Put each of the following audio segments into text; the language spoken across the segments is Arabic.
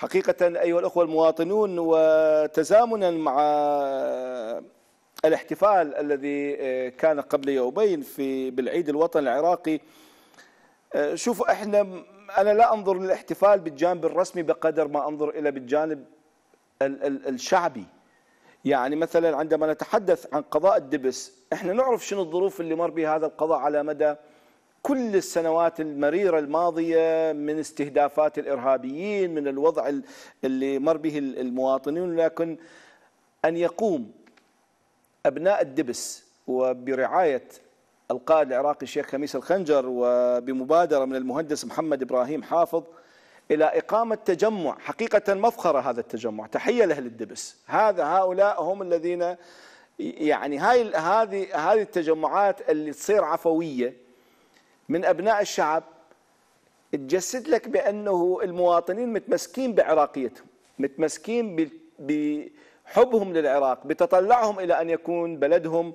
حقيقة أيها الأخوة المواطنون وتزامنا مع الاحتفال الذي كان قبل يومين في بالعيد الوطني العراقي شوفوا احنا انا لا انظر للاحتفال بالجانب الرسمي بقدر ما انظر الى بالجانب ال ال الشعبي يعني مثلا عندما نتحدث عن قضاء الدبس احنا نعرف شنو الظروف اللي مر بها هذا القضاء على مدى كل السنوات المريرة الماضية من استهدافات الإرهابيين من الوضع اللي مر به المواطنون لكن أن يقوم أبناء الدبس وبرعاية القائد العراقي الشيخ خميس الخنجر وبمبادرة من المهندس محمد إبراهيم حافظ إلى إقامة تجمع حقيقة مفخرة هذا التجمع تحية لأهل الدبس هذا هؤلاء هم الذين يعني هاي هذه هذه التجمعات اللي تصير عفويه من أبناء الشعب تجسد لك بأنه المواطنين متمسكين بعراقيتهم متمسكين بحبهم للعراق بتطلعهم إلى أن يكون بلدهم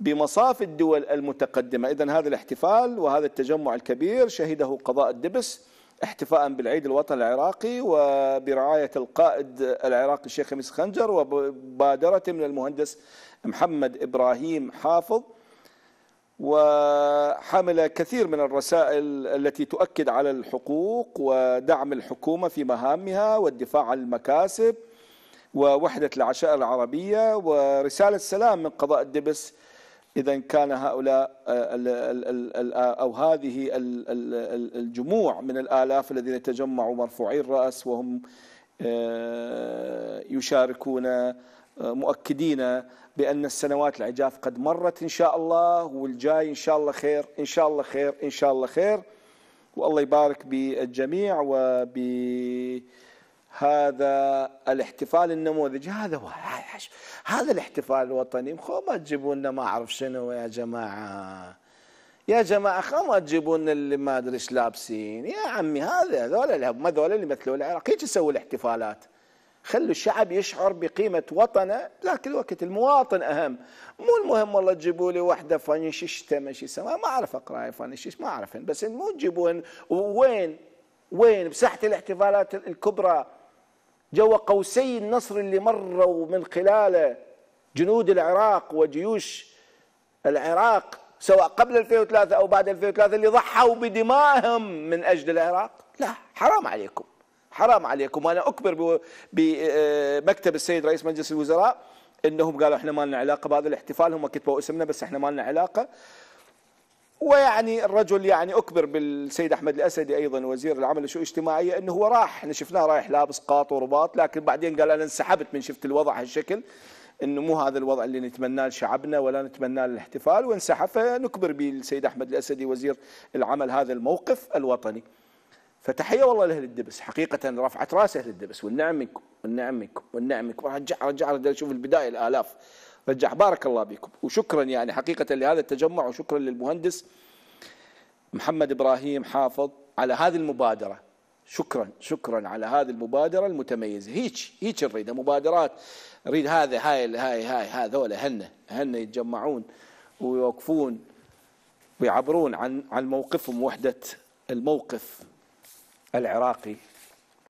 بمصاف الدول المتقدمة إذا هذا الاحتفال وهذا التجمع الكبير شهده قضاء الدبس احتفاء بالعيد الوطني العراقي وبرعاية القائد العراقي الشيخ خميس خنجر ومبادرة من المهندس محمد إبراهيم حافظ وحمل كثير من الرسائل التي تؤكد على الحقوق ودعم الحكومة في مهامها والدفاع عن المكاسب ووحدة العشائر العربية ورسالة سلام من قضاء الدبس إذا كان هؤلاء أو هذه الجموع من الآلاف الذين تجمعوا مرفوعي الرأس وهم آه، يشاركون مؤكدين بأن السنوات العجاف قد مرت إن شاء الله والجاي إن شاء الله خير إن شاء الله خير إن شاء الله خير والله يبارك بالجميع وبهذا الاحتفال النموذجي هذا هو هذا الاحتفال الوطني خو ما تجيبوا لنا ما أعرف شنو يا جماعة يا جماعة خو ما تجيبوا لنا اللي ما أدري ايش لابسين يا عمي هذا هذول ما هذول اللي مثلوا العراق هيك يسووا الاحتفالات خلوا الشعب يشعر بقيمة وطنه ذاك الوقت المواطن أهم مو المهم والله تجيبوا لي واحدة فانششتة ماشي سما ما أعرف أقرأ فانشش ما أعرفهن بس مو تجيبون وين وين بساحة الاحتفالات الكبرى جوا قوسي النصر اللي مروا من خلاله جنود العراق وجيوش العراق سواء قبل 2003 أو بعد 2003 اللي ضحوا بدمائهم من أجل العراق لا حرام عليكم حرام عليكم وانا اكبر بمكتب آه، السيد رئيس مجلس الوزراء انهم قالوا احنا ما لنا علاقه بهذا الاحتفال هم كتبوا اسمنا بس احنا ما لنا علاقه ويعني الرجل يعني اكبر بالسيد احمد الاسدي ايضا وزير العمل والشؤون الاجتماعيه انه هو راح احنا شفناه رايح لابس قاط ورباط لكن بعدين قال انا انسحبت من شفت الوضع هالشكل انه مو هذا الوضع اللي نتمناه لشعبنا ولا نتمناه للاحتفال وانسحب فنكبر بالسيد احمد الاسدي وزير العمل هذا الموقف الوطني. فتحيه والله لاهل الدبس حقيقه رفعت راس اهل الدبس والنعم منكم والنعم منكم والنعم منكم رجع رجع شوف البدايه الالاف رجع بارك الله بكم وشكرا يعني حقيقه لهذا التجمع وشكرا للمهندس محمد ابراهيم حافظ على هذه المبادره شكرا شكرا على هذه المبادره المتميزه هيك هيك نريد مبادرات نريد هذا هاي هاي هاي هذول هن هن يتجمعون ويوقفون ويعبرون عن عن موقفهم وحده الموقف العراقي